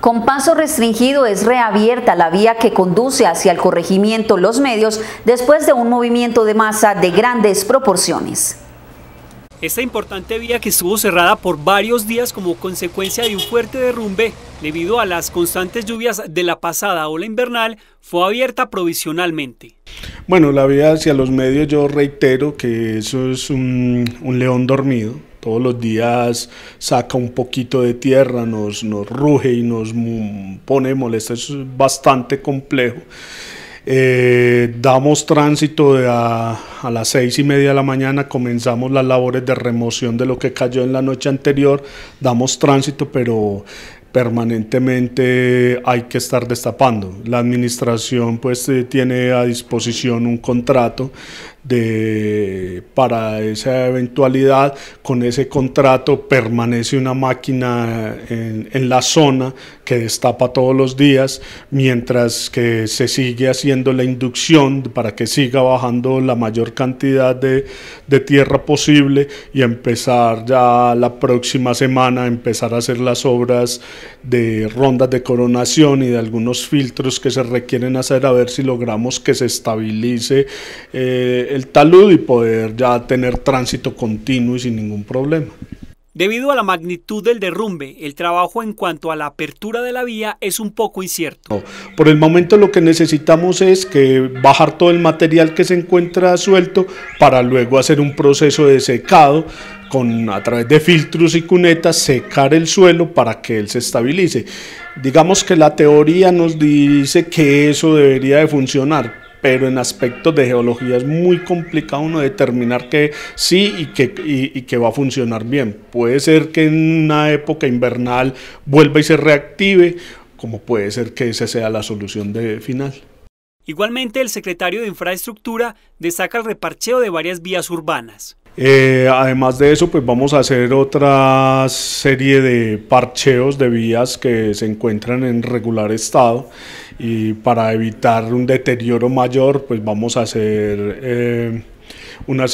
Con paso restringido es reabierta la vía que conduce hacia el corregimiento Los Medios después de un movimiento de masa de grandes proporciones. Esta importante vía que estuvo cerrada por varios días como consecuencia de un fuerte derrumbe debido a las constantes lluvias de la pasada ola invernal fue abierta provisionalmente. Bueno, la vía hacia los medios yo reitero que eso es un, un león dormido, todos los días saca un poquito de tierra, nos, nos ruge y nos pone molesta, es bastante complejo. Eh, damos tránsito a, a, las seis y media de la mañana, comenzamos las labores de remoción de lo que cayó en la noche anterior, damos tránsito, pero permanentemente hay que estar destapando. La administración pues eh, tiene a disposición un contrato de, para esa eventualidad. Con ese contrato permanece una máquina en, la zona que destapa todos los días, mientras que se sigue haciendo la inducción para que siga bajando la mayor cantidad de, tierra posible y empezar ya la próxima semana, empezar a hacer las obras de rondas de coronación y de algunos filtros que se requieren hacer a ver si logramos que se estabilice eh, el talud y poder ya tener tránsito continuo y sin ningún problema. Debido a la magnitud del derrumbe, el trabajo en cuanto a la apertura de la vía es un poco incierto. Por el momento lo que necesitamos es que bajar todo el material que se encuentra suelto para luego hacer un proceso de secado con, a través de filtros y cunetas secar el suelo para que él se estabilice. Digamos que la teoría nos dice que eso debería de funcionar, pero en aspectos de geología es muy complicado uno determinar que sí y que, va a funcionar bien. Puede ser que en una época invernal vuelva y se reactive, como puede ser que esa sea la solución final. Igualmente, el secretario de Infraestructura destaca el reparcheo de varias vías urbanas. Eh, además de eso, pues vamos a hacer otra serie de parcheos de vías que se encuentran en regular estado y para evitar un deterioro mayor, pues vamos a hacer eh, una,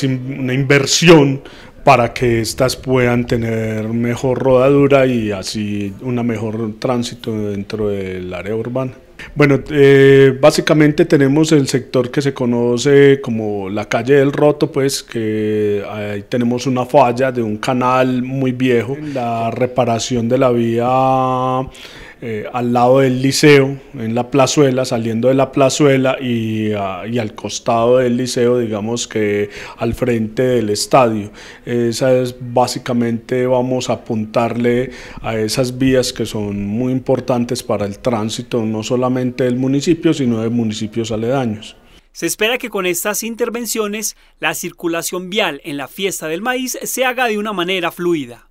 inversión para que estas puedan tener mejor rodadura y así un mejor tránsito dentro del área urbana. Bueno, eh, básicamente tenemos el sector que se conoce como la calle del Roto, pues que ahí tenemos una falla de un canal muy viejo, la reparación de la vía eh, al lado del liceo, en la plazuela, saliendo de la plazuela ah, y, al costado del liceo, digamos que al frente del estadio. Esa es básicamente, vamos a apuntarle a esas vías que son muy importantes para el tránsito, no solamente del municipio, sino de municipios aledaños. Se espera que con estas intervenciones la circulación vial en la fiesta del maíz se haga de una manera fluida.